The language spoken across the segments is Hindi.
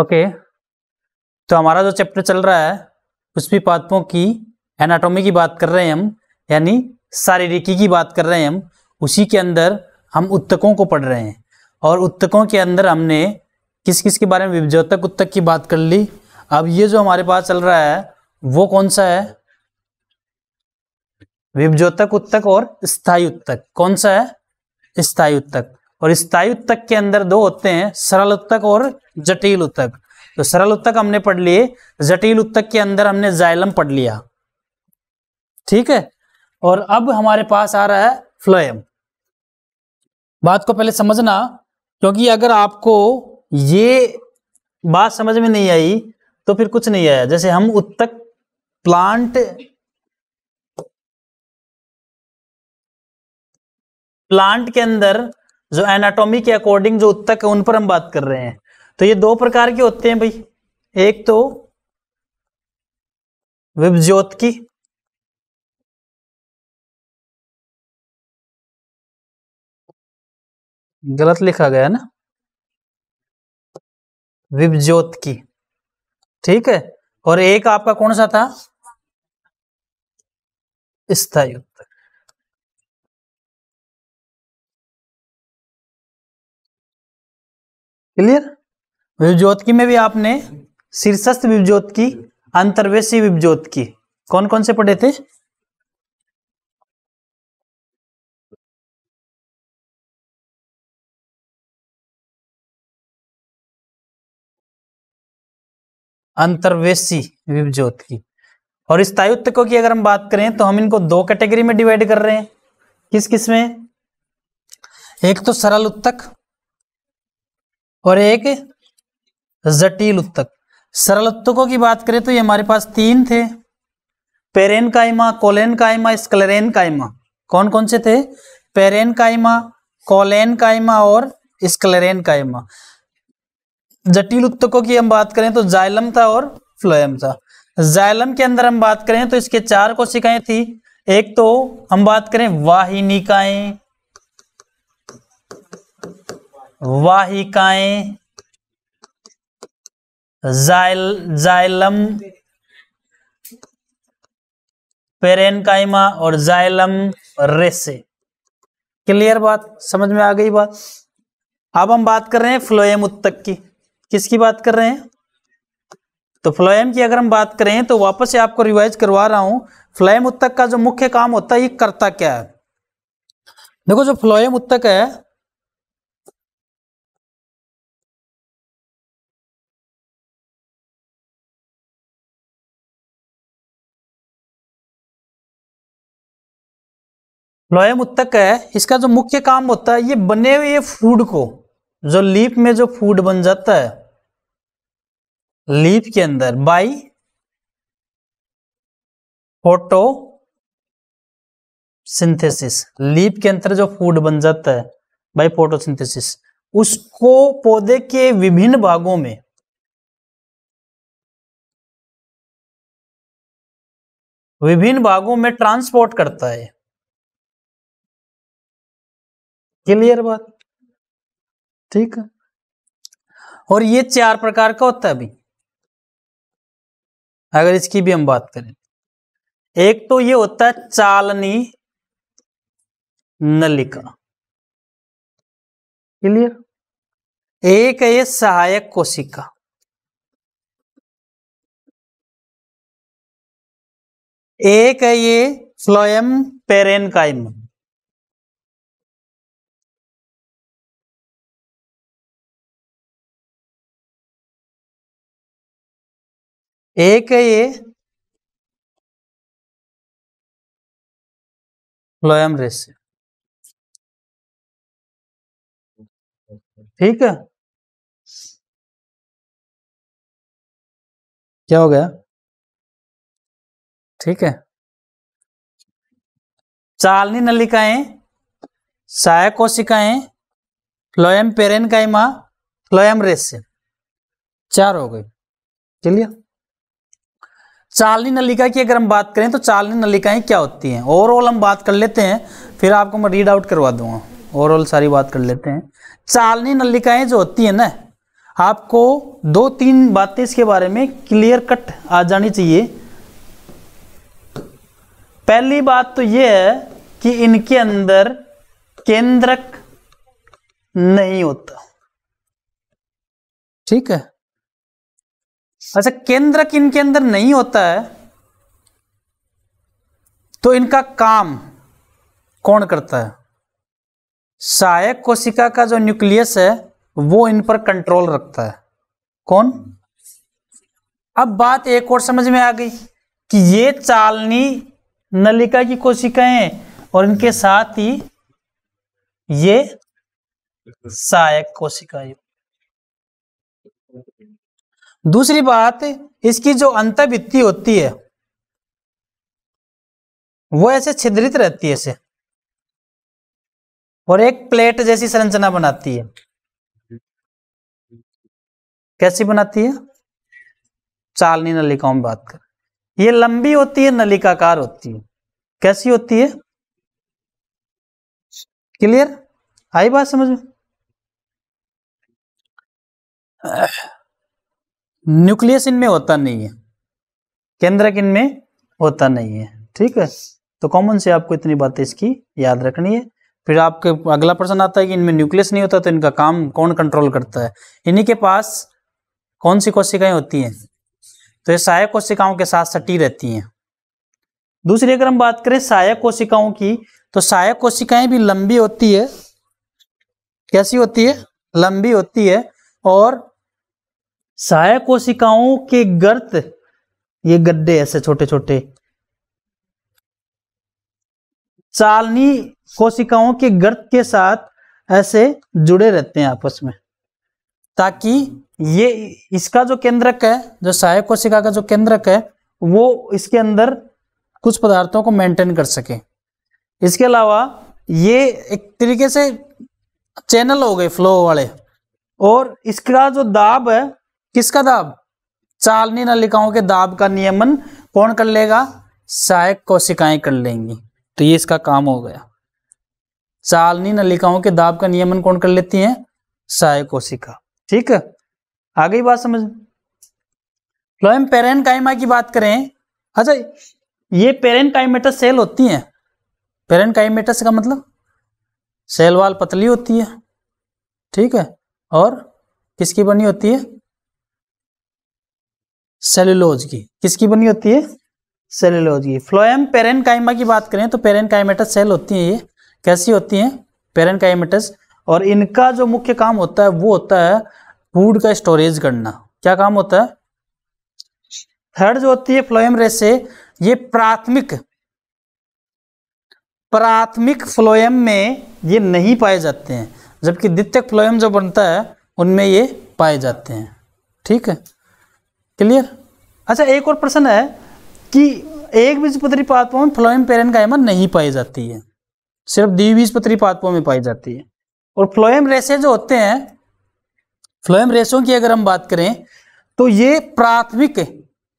ओके तो हमारा जो चैप्टर चल रहा है पुष्पी पादपों की एनाटॉमी की बात कर रहे हैं हम यानी शारीरिकी की बात कर रहे हैं हम उसी के अंदर हम उत्तकों को पढ़ रहे हैं और उत्तकों के अंदर हमने किस किस के बारे में विभजोतक उत्तक की बात कर ली अब ये जो हमारे पास चल रहा है वो कौन सा है विभजोतक उत्तक और स्थायी उत्तक कौन सा है स्थायी उत्तक और स्थायी उत्तक के अंदर दो होते हैं सरल उत्तक और जटिल उत्तक तो सरल उत्तक हमने पढ़ लिए जटिल उत्तक के अंदर हमने जाइलम पढ़ लिया ठीक है और अब हमारे पास आ रहा है फ्लोएम बात को पहले समझना क्योंकि अगर आपको ये बात समझ में नहीं आई तो फिर कुछ नहीं आया जैसे हम उत्तक प्लांट प्लांट के अंदर जो एनाटॉमी के अकॉर्डिंग जो उत्तक है उन पर हम बात कर रहे हैं तो ये दो प्रकार के होते हैं भाई एक तो विभज्योत की गलत लिखा गया ना विभज्योत की ठीक है और एक आपका कौन सा था स्थायु क्लियर विभज्योतकी में भी आपने शीर्षस्थ विभज्योत की अंतर्वेशी विभज्योत की कौन कौन से पढ़े थे अंतर्वेशी विभज्योत की और स्थायुत्तकों की अगर हम बात करें तो हम इनको दो कैटेगरी में डिवाइड कर रहे हैं किस किस में एक तो सरल उत्तक और एक जटिल उत्तक सरल उत्तकों की बात करें तो ये हमारे पास तीन थे पेरेन कायमा कोलेन कायमा स्कलेन कायमा कौन कौन से थे पेरेन कायमा कोलेन कायमा और स्कलेन कायमा जटिल उत्तकों की हम बात करें तो जाइलम था और फ्लोएम था जाइलम के अंदर हम बात करें तो इसके चार कोशिकाएं थी एक तो हम बात करें वाहिनिकाएं वाहिकाएं जाइल जाइलम पेरेनकाइमा और जाइलम रेसे क्लियर बात समझ में आ गई बात अब हम बात कर रहे हैं फ्लोएम उत्तक की किसकी बात कर रहे हैं तो फ्लोएम की अगर हम बात करें तो वापस से आपको रिवाइज करवा रहा हूं फ्लोएम उत्तक का जो मुख्य काम होता है ये करता क्या है देखो जो फ्लोएम उत्तक है लोहे उत्तक है इसका जो मुख्य काम होता है ये बने हुए फूड को जो लीप में जो फूड बन जाता है लीप के अंदर बाई फोटो सिंथेसिस लीप के अंदर जो फूड बन जाता है बाई फोटोसिंथेसिस उसको पौधे के विभिन्न भागों में विभिन्न भागों में ट्रांसपोर्ट करता है क्लियर बात ठीक है और ये चार प्रकार का होता है अभी अगर इसकी भी हम बात करें एक तो ये होता है चालनी नलिका क्लियर एक है ये सहायक कोशिका एक है ये फ्लोएम पेरेनकाइम एक ये लोयम रेशियो ठीक है क्या हो गया ठीक है चालनी नलिकाएं सहायक कोशिकाएं फ्लोएम पेरेन काइमा फ्लोएम रेशियो चार हो गई चलिए चालनी नलिका की अगर हम बात करें तो चालनी नलिकाएं क्या होती हैं ओवरऑल हम बात कर लेते हैं फिर आपको मैं रीड आउट करवा दूंगा ओवरऑल सारी बात कर लेते हैं चालनी नलिकाएं जो होती है ना आपको दो तीन बातें इसके बारे में क्लियर कट आ जानी चाहिए पहली बात तो यह है कि इनके अंदर केंद्रक नहीं होता ठीक है अच्छा केंद्र किन के अंदर नहीं होता है तो इनका काम कौन करता है सहायक कोशिका का जो न्यूक्लियस है वो इन पर कंट्रोल रखता है कौन अब बात एक और समझ में आ गई कि ये चालनी नलिका की कोशिकाएं और इनके साथ ही ये सहायक कोशिकाएं दूसरी बात इसकी जो अंत होती है वो ऐसे छिद्रित रहती है ऐसे और एक प्लेट जैसी संरचना बनाती है कैसी बनाती है चालनी नलिकाओं में बात कर ये लंबी होती है नलिकाकार होती है कैसी होती है क्लियर आई बात समझ में न्यूक्लियस इनमें होता नहीं है केंद्रक इनमें होता नहीं है ठीक है तो कॉमन से आपको इतनी बातें इसकी याद रखनी है फिर आपके अगला प्रश्न आता है कि इनमें न्यूक्लियस नहीं होता तो इनका काम कौन कंट्रोल करता है इन्हीं के पास कौन सी कोशिकाएं होती हैं तो ये सहायक कोशिकाओं के साथ सटी रहती हैं दूसरी अगर हम बात करें सहायक कोशिकाओं की तो सहायक कोशिकाएं भी लंबी होती है कैसी होती है लंबी होती है और सहायक कोशिकाओं के गर्त ये गड्ढे ऐसे छोटे छोटे चालनी कोशिकाओं के गर्त के साथ ऐसे जुड़े रहते हैं आपस में ताकि ये इसका जो केंद्रक है जो सहायक कोशिका का जो केंद्रक है वो इसके अंदर कुछ पदार्थों को मेंटेन कर सके इसके अलावा ये एक तरीके से चैनल हो गए फ्लो वाले और इसका जो दाब है किसका दाब चालनी नलिकाओं के दाब का नियमन कौन कर लेगा सहायक कोशिकाएं कर लेंगी तो ये इसका काम हो गया चालनी नलिकाओं के दाब का नियमन कौन कर लेती हैं सहायक कोशिका ठीक है आ गई बात समझ फ्लोएम पेरेन कायमा की बात करें अच्छा ये पेरेन काइमेटस सेल होती हैं पेरेन काइमेटस का मतलब सेल वाल पतली होती है ठीक है और किसकी बनी होती है सेलुलोज की किसकी बनी होती है सेलुलोज की फ्लोएम पेरेनकाइमा की बात करें तो पेरेन सेल होती हैं ये कैसी होती हैं पेरेन और इनका जो मुख्य काम होता है वो होता है फूड का स्टोरेज करना क्या काम होता है थर्ड जो होती है फ्लोएम रेसे ये प्राथमिक प्राथमिक फ्लोएम में ये नहीं पाए जाते हैं जबकि द्वितीयक फ्लोएम जो बनता है उनमें ये पाए जाते हैं ठीक है क्लियर अच्छा एक और प्रश्न है कि एक बीजपत्री पादपों में फ्लोएम गायमा नहीं पाई जाती है सिर्फ द्विबीजपत्री पादपों में पाई जाती है और फ्लोएम रेसे जो होते हैं फ्लोएम रेसों की अगर हम बात करें तो ये प्राथमिक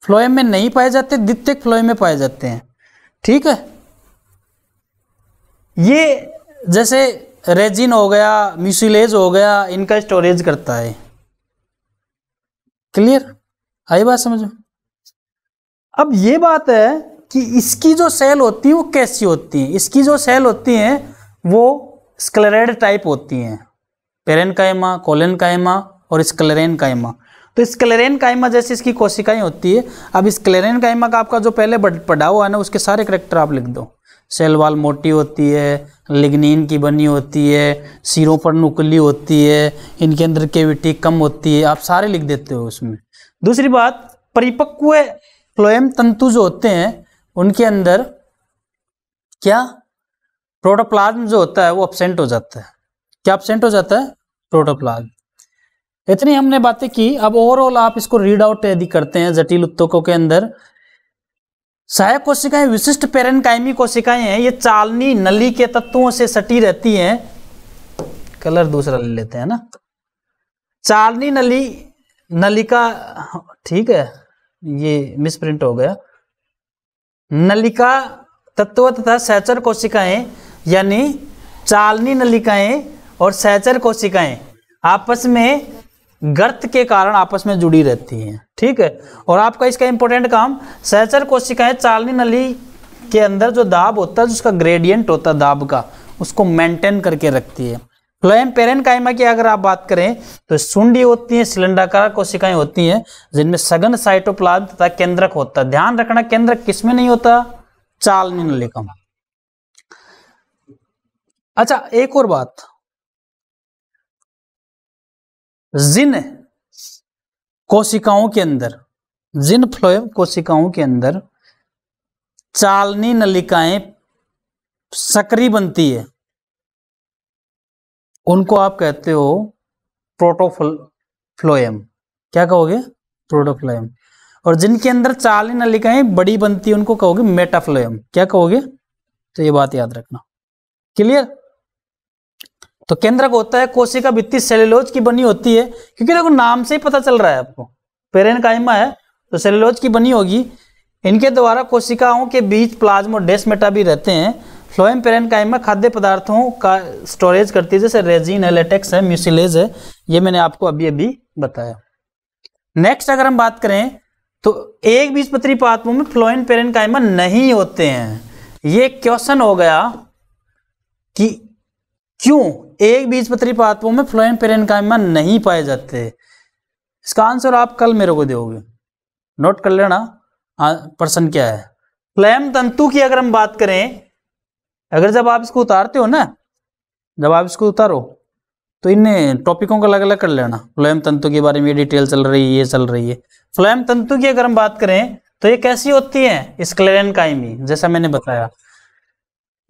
फ्लोएम में नहीं पाए जाते द्वितीय फ्लोएम में पाए जाते हैं ठीक है ये जैसे रेजिन हो गया म्यूसिलेज हो गया इनका स्टोरेज करता है क्लियर आई बात समझ अब ये बात है कि इसकी जो सेल होती है वो कैसी होती है इसकी जो सेल होती है वो स्क्लेरेड टाइप होती हैं पेरेन कायमा कोलेन कायमा और स्क्लेरेन कायमा तो स्क्लेरेन कायमा जैसे इसकी कोशिकाएं होती है अब स्क्लेरेन कायमा का आपका जो पहले हुआ है ना उसके सारे करेक्टर आप लिख दो सेल वाल मोटी होती है लिग्निन की बनी होती है सिरों पर नुकली होती है इनके अंदर केविटी कम होती है आप सारे लिख देते हो उसमें दूसरी बात परिपक्व फ्लोएम तंतु जो होते हैं उनके अंदर क्या प्रोटोप्लाज्म जो होता है वो अपसेंट हो जाता है क्या अपसेंट हो जाता है प्रोटोप्लाज्म इतनी हमने बातें की अब ओवरऑल आप इसको रीड आउट यदि करते हैं जटिल उत्तकों के अंदर सहायक कोशिकाएं विशिष्ट पेरेंकाइमी कोशिकाएं हैं ये चालनी नली के तत्वों से सटी रहती हैं कलर दूसरा ले लेते हैं ना चालनी नली नलिका ठीक है ये मिसप्रिंट हो गया नलिका तत्व तथा सहचर कोशिकाएं यानी चालनी नलिकाएं और सहचर कोशिकाएं आपस में गर्त के कारण आपस में जुड़ी रहती हैं ठीक है और आपका इसका इंपॉर्टेंट काम सहचर कोशिकाएं चालनी नली के अंदर जो दाब होता है जिसका ग्रेडियंट होता है दाब का उसको मेंटेन करके रखती है फ्लोएम पेरेनकाइमा की अगर आप बात करें तो सुंडी होती है सिलेंडाकार कोशिकाएं होती हैं जिनमें सघन साइटोप्लाज्म तथा केंद्रक होता है ध्यान रखना केंद्रक किसमें नहीं होता चालनी नलिका अच्छा एक और बात जिन कोशिकाओं के अंदर जिन फ्लोएम कोशिकाओं के अंदर चालनी नलिकाएं सक्रिय बनती है उनको आप कहते हो प्रोटोफल फ्लोएम क्या कहोगे प्रोटोफ्लोएम और जिनके अंदर चाली नलिकाएं बड़ी बनती है उनको कहोगे मेटाफ्लोएम क्या कहोगे तो ये बात याद रखना क्लियर तो केंद्रक होता है कोशिका वित्तीय सेलुलोज की बनी होती है क्योंकि देखो नाम से ही पता चल रहा है आपको पेरेन कायमा है तो सेलुलोज की बनी होगी इनके द्वारा कोशिकाओं के बीच डेस्मेटा भी रहते हैं फ्लोएम पेरेनकाइमा खाद्य पदार्थों का स्टोरेज करती है जैसे रेजिन है लेटेक्स है म्यूसिलेज है ये मैंने आपको अभी अभी बताया नेक्स्ट अगर हम बात करें तो एक पत्री पात्रों में फ्लोएम पेरेनकाइमा नहीं होते हैं ये क्वेश्चन हो गया कि क्यों एक पत्री पात्रों में फ्लोएम पेरेनकाइमा नहीं पाए जाते इसका आंसर आप कल मेरे को दोगे नोट कर लेना प्रश्न क्या है फ्लैम तंतु की अगर हम बात करें अगर जब आप इसको उतारते हो ना जब आप इसको उतारो तो इन टॉपिकों का अलग अलग कर लेना फ्लोएम तंतु के बारे में ये डिटेल चल रही है ये चल रही है फ्लोएम तंतु की अगर हम बात करें तो ये कैसी होती है स्क्लेरन कायमी जैसा मैंने बताया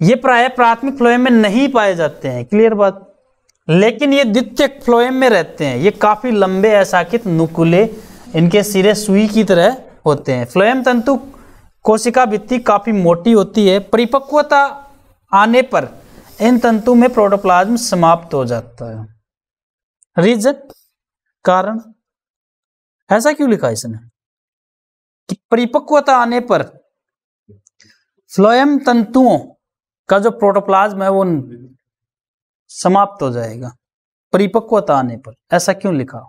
ये प्राय प्राथमिक फ्लोएम में नहीं पाए जाते हैं क्लियर बात लेकिन ये द्वितीय फ्लोएम में रहते हैं ये काफी लंबे असाकित नुकुले इनके सिरे सुई की तरह होते हैं फ्लोएम तंतु कोशिका भित्ति काफी मोटी होती है परिपक्वता आने पर इन तंतु में प्रोटोप्लाज्म समाप्त हो जाता है रीजन कारण ऐसा क्यों लिखा इसने कि परिपक्वता आने पर फ्लोएम तंतुओं का जो प्रोटोप्लाज्म है वो समाप्त हो जाएगा परिपक्वता आने पर ऐसा क्यों लिखा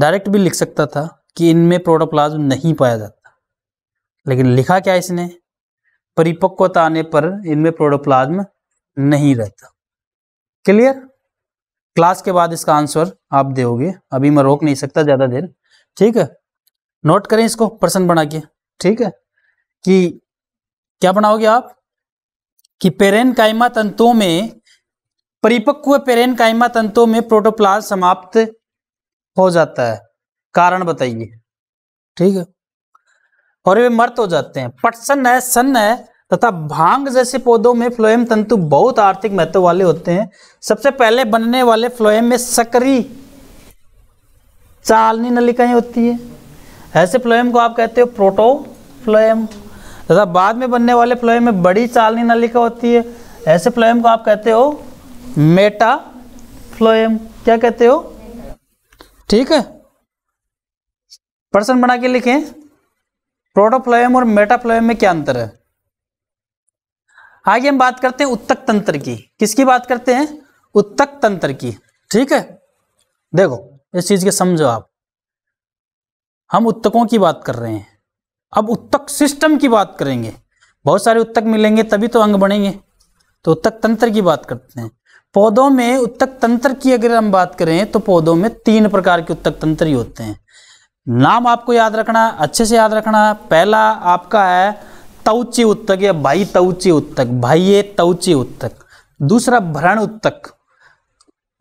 डायरेक्ट भी लिख सकता था कि इनमें प्रोटोप्लाज्म नहीं पाया जाता लेकिन लिखा क्या इसने परिपक्वता आने पर इनमें प्रोडोप्लाज्म नहीं रहता क्लियर क्लास के बाद इसका आंसर आप दोगे अभी मैं रोक नहीं सकता ज़्यादा देर ठीक है नोट करें इसको प्रश्न बना के ठीक है कि क्या बनाओगे आप कि पेरेन कायमा तंतुओं में परिपक्व पेरेन कायमा तंतुओं में प्रोटोप्लाज समाप्त हो जाता है कारण बताइए ठीक है और वे मर्त हो जाते हैं पटसन है सन है तथा भांग जैसे पौधों में फ्लोएम तंतु बहुत आर्थिक महत्व वाले होते हैं सबसे पहले बनने वाले फ्लोएम में सकरी चालनी नलिकाएं होती है ऐसे फ्लोएम को आप कहते हो प्रोटो फ्लोएम तथा बाद में बनने वाले फ्लोएम में बड़ी चालनी नलिका होती है ऐसे फ्लोएम को आप कहते हो मेटा फ्लोएम क्या कहते हो ठीक है प्रश्न बना के लिखें प्रोटोफ्लोएम और मेटाफ्लोएम में क्या अंतर है आगे हम बात करते हैं उत्तक तंत्र की किसकी बात करते हैं उत्तक तंत्र की ठीक है देखो इस चीज के समझो आप हम उत्तकों की बात कर रहे हैं अब उत्तक सिस्टम की बात करेंगे बहुत सारे उत्तक मिलेंगे तभी तो अंग बढ़ेंगे तो उत्तक तंत्र की बात करते हैं पौधों में उत्तक तंत्र की अगर हम बात करें तो पौधों में तीन प्रकार के उत्तक तंत्र ही होते हैं नाम आपको याद रखना अच्छे से याद रखना पहला आपका है तवची उत्तक या भाई तवची उत्तक भाई तवची उत्तक दूसरा भ्रण उत्तक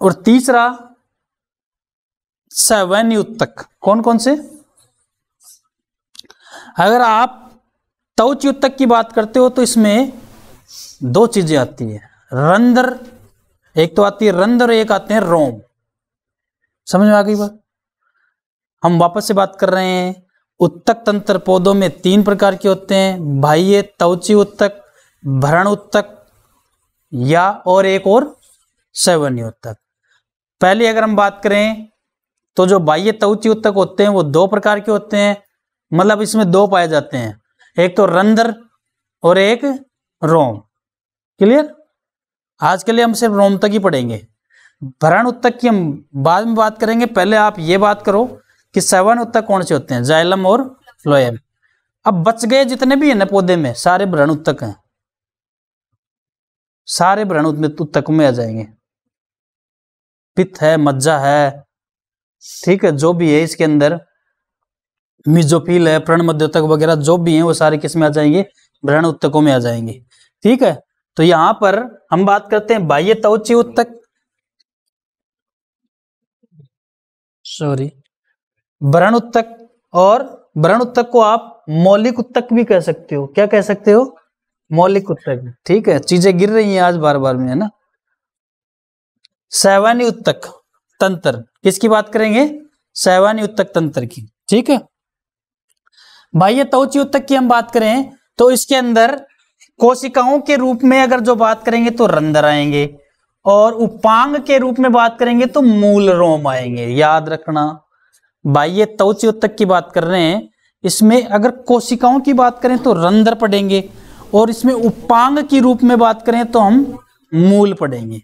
और तीसरा सवैन्य उत्तक कौन कौन से अगर आप तवची उत्तक की बात करते हो तो इसमें दो चीजें आती है रंदर एक तो आती है रंदर एक आते हैं रोम समझ में आ गई बात हम वापस से बात कर रहे हैं उत्तक तंत्र पौधों में तीन प्रकार के होते हैं बाह्य तवची उत्तक भरण उत्तक या और एक और सैवन्य उत्तक पहले अगर हम बात करें तो जो बाह्य तवची उत्तक होते हैं वो दो प्रकार के होते हैं मतलब इसमें दो पाए जाते हैं एक तो रंध्र और एक रोम क्लियर आज के लिए हम सिर्फ रोम तक ही पढ़ेंगे भरण उत्तक की हम बाद में बात करेंगे पहले आप ये बात करो कि सेवन उत्तक कौन से होते हैं जाइलम और फ्लोएम अब बच गए जितने भी हैं ना पौधे में सारे भ्रण उत्तक हैं सारे भ्रण उत्तक में आ जाएंगे पित्त है मज्जा है ठीक है जो भी है इसके अंदर मिजोपील है प्रण मध्योतक वगैरह जो भी हैं वो सारे किस में आ जाएंगे भ्रण उत्तकों में आ जाएंगे ठीक है तो यहां पर हम बात करते हैं बाह्य तवची उत्तक सॉरी वरण उत्तक और वरण उत्तक को आप मौलिक उत्तक भी कह सकते हो क्या कह सकते हो मौलिक उत्तक ठीक है चीजें गिर रही हैं आज बार बार में है ना सैवानी उत्तक तंत्र किसकी बात करेंगे सैवानी उत्तक तंत्र की ठीक है भाई ये तवची उत्तक की हम बात करें तो इसके अंदर कोशिकाओं के रूप में अगर जो बात करेंगे तो रंदर आएंगे और उपांग के रूप में बात करेंगे तो मूल रोम आएंगे याद रखना बाह्य तवचीय तक की बात कर रहे हैं इसमें अगर कोशिकाओं की बात करें तो रंध्र पढ़ेंगे और इसमें उपांग की रूप में बात करें तो हम मूल पढ़ेंगे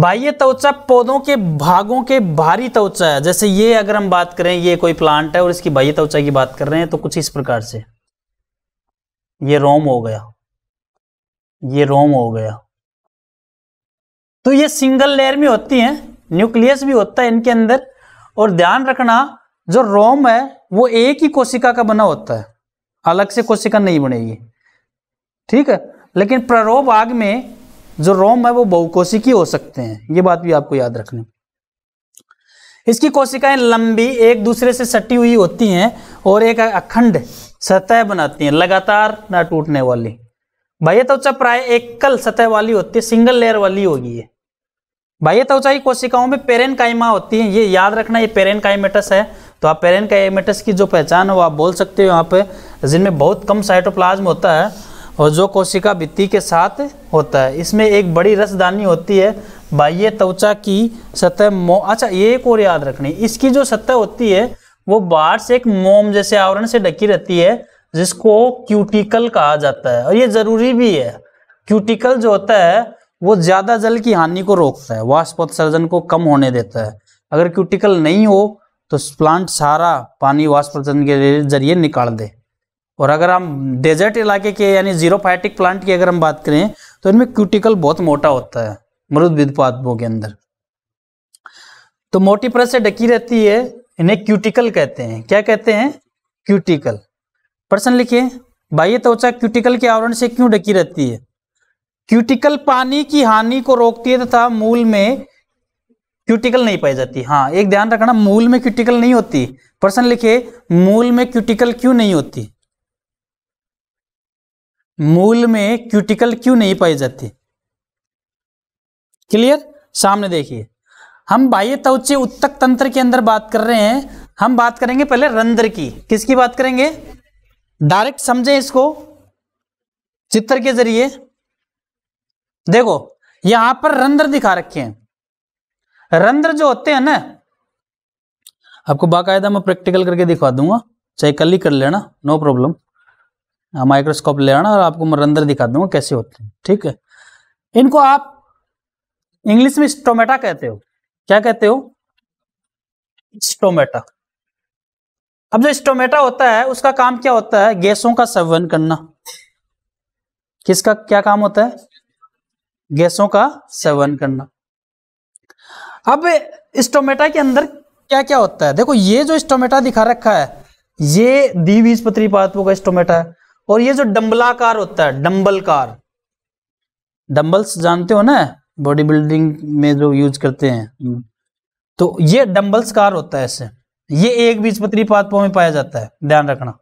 बाह्य त्वचा पौधों के भागों के भारी त्वचा है जैसे ये अगर हम बात करें ये कोई प्लांट है और इसकी बाह्य त्वचा की बात कर रहे हैं तो कुछ इस प्रकार से ये रोम हो गया ये रोम हो गया तो ये सिंगल लेयर में होती हैं न्यूक्लियस भी होता है इनके अंदर और ध्यान रखना जो रोम है वो एक ही कोशिका का बना होता है अलग से कोशिका नहीं बनेगी ठीक है लेकिन प्ररोप आग में जो रोम है वो बहुकोशिकी हो सकते हैं ये बात भी आपको याद रखनी इसकी कोशिकाएं लंबी एक दूसरे से सटी हुई होती हैं और एक अखंड सतह बनाती हैं लगातार ना टूटने वाली भाई तो प्राय एकल सतह वाली होती है सिंगल लेयर वाली होगी है बाह्य त्वचा की कोशिकाओं में पेरेनकाइमा होती है ये याद रखना ये पेरेनकाइमेटस है तो आप पेरेनकाइमेटस की जो पहचान है वो आप बोल सकते हो यहाँ पे जिनमें बहुत कम साइटोप्लाज्म होता है और जो कोशिका भित्ति के साथ होता है इसमें एक बड़ी रसदानी होती है बाह्य त्वचा की सतह मो अच्छा ये एक और याद रखनी इसकी जो सतह होती है वो बाहर से एक मोम जैसे आवरण से ढकी रहती है जिसको क्यूटिकल कहा जाता है और ये ज़रूरी भी है क्यूटिकल जो होता है वो ज़्यादा जल की हानि को रोकता है वाष्पोत्सर्जन को कम होने देता है अगर क्यूटिकल नहीं हो तो प्लांट सारा पानी वाष्पोत्सर्जन के जरिए निकाल दे और अगर हम डेजर्ट इलाके के यानी जीरो फाइटिक प्लांट की अगर हम बात करें तो इनमें क्यूटिकल बहुत मोटा होता है मृद विद्पादों के अंदर तो मोटी परत से ढकी रहती है इन्हें क्यूटिकल कहते हैं क्या कहते हैं क्यूटिकल प्रश्न लिखिए बाह्य त्वचा क्यूटिकल के आवरण से क्यों ढकी रहती है क्यूटिकल पानी की हानि को रोकती है तथा मूल में क्यूटिकल नहीं पाई जाती हाँ एक ध्यान रखना मूल में क्यूटिकल नहीं होती प्रश्न लिखे मूल में क्यूटिकल क्यों नहीं होती मूल में क्यूटिकल क्यों नहीं पाई जाती क्लियर सामने देखिए हम बाह्य त्वचे उत्तक तंत्र के अंदर बात कर रहे हैं हम बात करेंगे पहले रंध्र की किसकी बात करेंगे डायरेक्ट समझें इसको चित्र के जरिए देखो यहां पर रंध्र दिखा रखे हैं रंध्र जो होते हैं ना आपको बाकायदा मैं प्रैक्टिकल करके दिखा दूंगा चाहे कल ही कर लेना नो प्रॉब्लम माइक्रोस्कोप ले आना और आपको मैं रंध्र दिखा दूंगा कैसे होते हैं ठीक है इनको आप इंग्लिश में स्टोमेटा कहते हो क्या कहते हो स्टोमेटा अब जो स्टोमेटा होता है उसका काम क्या होता है गैसों का सेवन करना किसका क्या काम होता है गैसों का सेवन करना अब स्टोमेटा के अंदर क्या क्या होता है देखो ये जो स्टोमेटा दिखा रखा है ये द्विबीजपत्री पादपों का स्टोमेटा है और ये जो डम्बलाकार होता है डम्बलकार डम्बल्स जानते हो ना बॉडी बिल्डिंग में जो यूज करते हैं तो ये डम्बल्स कार होता है इससे ये एक बीजपत्री पादपों में पाया जाता है ध्यान रखना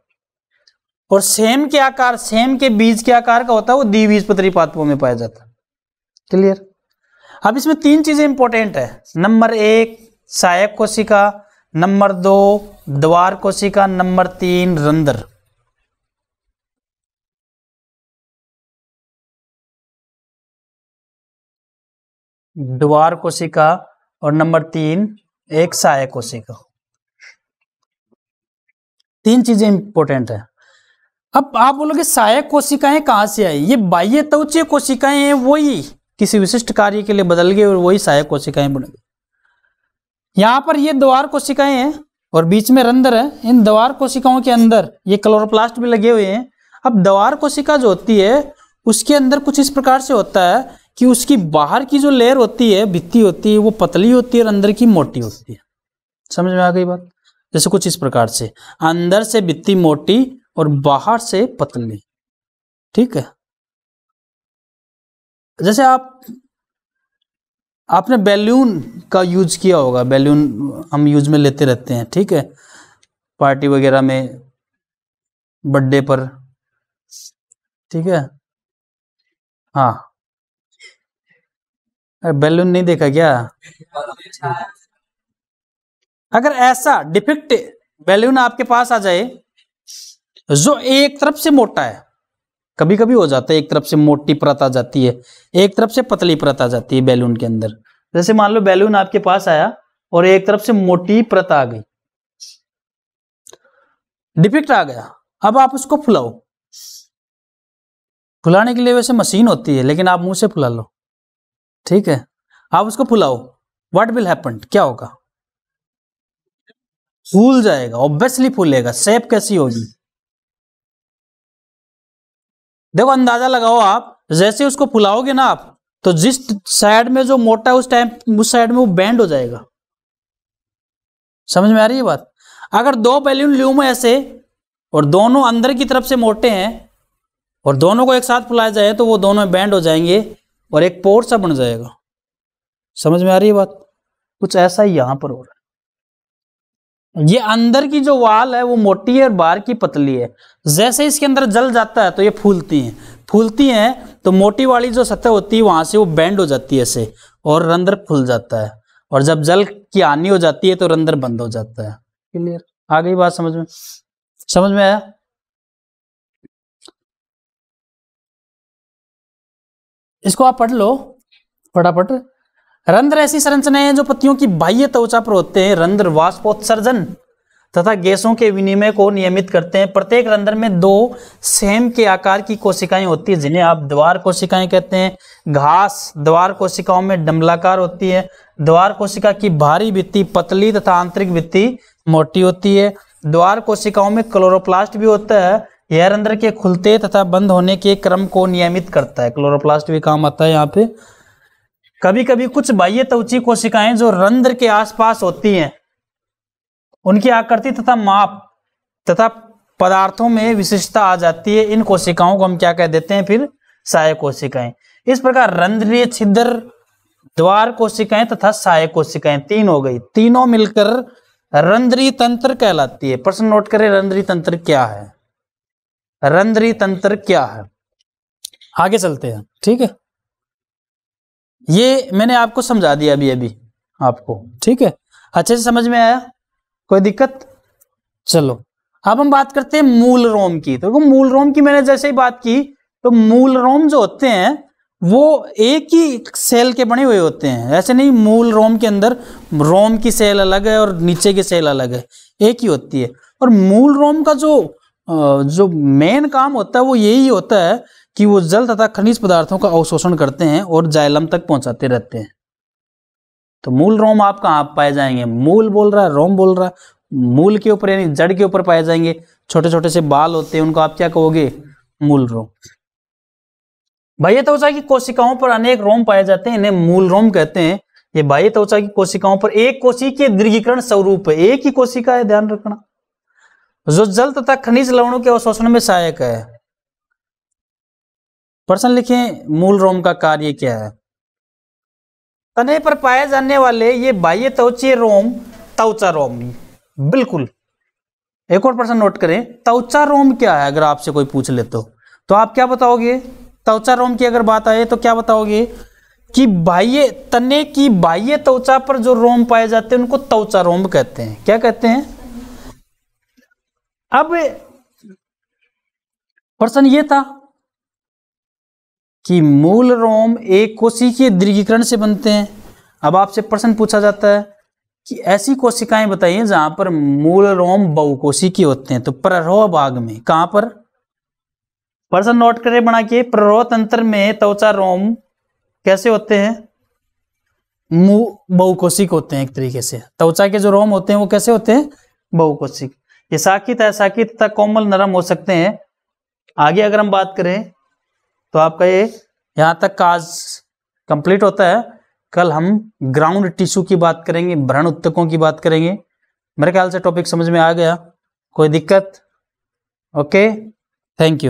और सेम के आकार सेम के बीज के आकार का होता है वो द्विबीजपत्री पादपों में पाया जाता है क्लियर अब इसमें तीन चीजें इंपॉर्टेंट है नंबर एक सहायक कोशिका नंबर दो द्वार कोशिका नंबर तीन रंध्र द्वार कोशिका और नंबर तीन एक सहायक कोशिका तीन चीजें इंपॉर्टेंट है अब आप बोलोगे सहायक कोशिकाएं कहां से आई ये बाह्य तवचीय कोशिकाएं हैं वही किसी विशिष्ट कार्य के लिए बदल गए और वही सहायक कोशिकाएं बन गई यहाँ पर ये द्वार कोशिकाएं हैं और बीच में रंधर है इन द्वार कोशिकाओं के अंदर ये क्लोरोप्लास्ट भी लगे हुए हैं अब द्वार कोशिका जो होती है उसके अंदर कुछ इस प्रकार से होता है कि उसकी बाहर की जो लेयर होती है भित्ती होती है वो पतली होती है और अंदर की मोटी होती है समझ में आ गई बात जैसे कुछ इस प्रकार से अंदर से भित्ती मोटी और बाहर से पतली ठीक है जैसे आप आपने बैलून का यूज़ किया होगा बैलून हम यूज़ में लेते रहते हैं ठीक है पार्टी वगैरह में बर्थडे पर ठीक है हाँ अरे बैलून नहीं देखा क्या अगर ऐसा डिफेक्ट बैलून आपके पास आ जाए जो एक तरफ से मोटा है कभी कभी हो जाता है एक तरफ से मोटी परत आ जाती है एक तरफ से पतली परत आ जाती है बैलून के अंदर जैसे मान लो बैलून आपके पास आया और एक तरफ से मोटी परत आ गई डिफेक्ट आ गया अब आप उसको फुलाओ फुलाने के लिए वैसे मशीन होती है लेकिन आप मुंह से फुला लो ठीक है आप उसको फुलाओ व्हाट विल हैपन क्या होगा फूल जाएगा ऑब्वियसली फूलेगा सेप कैसी होगी देखो अंदाजा लगाओ आप जैसे उसको फुलाओगे ना आप तो जिस साइड में जो मोटा है उस टाइम उस साइड में वो बैंड हो जाएगा समझ में आ रही है बात अगर दो बैलून ल्यूम ऐसे और दोनों अंदर की तरफ से मोटे हैं और दोनों को एक साथ फुलाया जाए तो वो दोनों बैंड हो जाएंगे और एक पोर सा बन जाएगा समझ में आ रही है बात कुछ ऐसा ही यहाँ पर हो रहा है ये अंदर की जो वाल है वो मोटी है और बाहर की पतली है जैसे इसके अंदर जल जाता है तो ये फूलती हैं फूलती हैं तो मोटी वाली जो सतह होती है वहां से वो बैंड हो जाती है ऐसे और रंध्र खुल जाता है और जब जल की हानि हो जाती है तो रंध्र बंद हो जाता है क्लियर आ गई बात समझ में समझ में आया इसको आप पढ़ लो फटाफट रंध्र ऐसी संरचनाएं है जो पत्तियों की बाह्य त्वचा पर होते हैं रंध्र वाष्पोत्सर्जन तथा गैसों के विनिमय को नियमित करते हैं प्रत्येक रंध्र में दो सेम के आकार की कोशिकाएं होती है जिन्हें आप द्वार कोशिकाएं कहते हैं घास द्वार कोशिकाओं में डमलाकार होती है द्वार कोशिका की भारी भित्ति पतली तथा आंतरिक भित्ति मोटी होती है द्वार कोशिकाओं में क्लोरोप्लास्ट भी होता है यह रंध्र के खुलते तथा बंद होने के क्रम को नियमित करता है क्लोरोप्लास्ट भी काम आता है यहाँ पे कभी कभी कुछ बाह्य तवची कोशिकाएं जो रंध्र के आसपास होती हैं उनकी आकृति तथा माप तथा पदार्थों में विशिष्टता आ जाती है इन कोशिकाओं को हम क्या कह देते हैं फिर सहाय कोशिकाएं इस प्रकार रंध्रीय छिद्र द्वार कोशिकाएं तथा सहायक कोशिकाएं तीन हो गई तीनों मिलकर रंध्री तंत्र कहलाती है प्रश्न नोट करें रंध्री तंत्र क्या है रंध्री तंत्र क्या है आगे चलते हैं ठीक है ये मैंने आपको समझा दिया अभी अभी आपको ठीक है अच्छे से समझ में आया कोई दिक्कत चलो अब हम बात करते हैं मूल रोम की तो मूल रोम की मैंने जैसे ही बात की तो मूल रोम जो होते हैं वो एक ही सेल के बने हुए होते हैं ऐसे नहीं मूल रोम के अंदर रोम की सेल अलग है और नीचे की सेल अलग है एक ही होती है और मूल रोम का जो जो मेन काम होता है वो यही होता है कि वो जल तथा खनिज पदार्थों का अवशोषण करते हैं और जाइलम तक पहुंचाते रहते हैं तो मूल रोम आप कहाँ पाए जाएंगे मूल बोल रहा है रोम बोल रहा मूल के ऊपर यानी जड़ के ऊपर पाए जाएंगे छोटे छोटे से बाल होते हैं उनको आप क्या कहोगे मूल रोम बाह्य त्वचा की कोशिकाओं पर अनेक रोम पाए जाते हैं इन्हें मूल रोम कहते हैं ये बाह्य त्वचा की कोशिकाओं पर एक कोशी के दीर्घीकरण स्वरूप है एक ही कोशिका है ध्यान रखना जो जल तथा खनिज लवणों के अवशोषण में सहायक है प्रश्न लिखें मूल रोम का कार्य क्या है तने पर पाए जाने वाले ये बाह्य तवचे रोम तवचा रोम बिल्कुल एक और प्रश्न नोट करें तवचा रोम क्या है अगर आपसे कोई पूछ ले तो तो आप क्या बताओगे त्वचा रोम की अगर बात आए तो क्या बताओगे कि बाह्य तने की बाह्य त्वचा पर जो रोम पाए जाते हैं उनको त्वचा रोम कहते हैं क्या कहते हैं अब प्रश्न ये था कि मूल रोम एक कोशिकीय दीर्घीकरण से बनते हैं अब आपसे प्रश्न पूछा जाता है कि ऐसी कोशिकाएं बताइए जहां पर मूल रोम बहुकोशिकीय होते हैं तो प्ररोह भाग में कहां पर प्रश्न नोट करें बना के प्ररोह तंत्र में त्वचा रोम कैसे होते हैं बहुकोशिक होते हैं एक तरीके से त्वचा के जो रोम होते हैं वो कैसे होते हैं बहुकोशिक ये साकित है साकित तथा कोमल नरम हो सकते हैं आगे अगर हम बात करें तो आपका ये यहाँ तक काज कंप्लीट होता है कल हम ग्राउंड टिश्यू की बात करेंगे भ्रण उत्तकों की बात करेंगे मेरे ख्याल से टॉपिक समझ में आ गया कोई दिक्कत ओके थैंक यू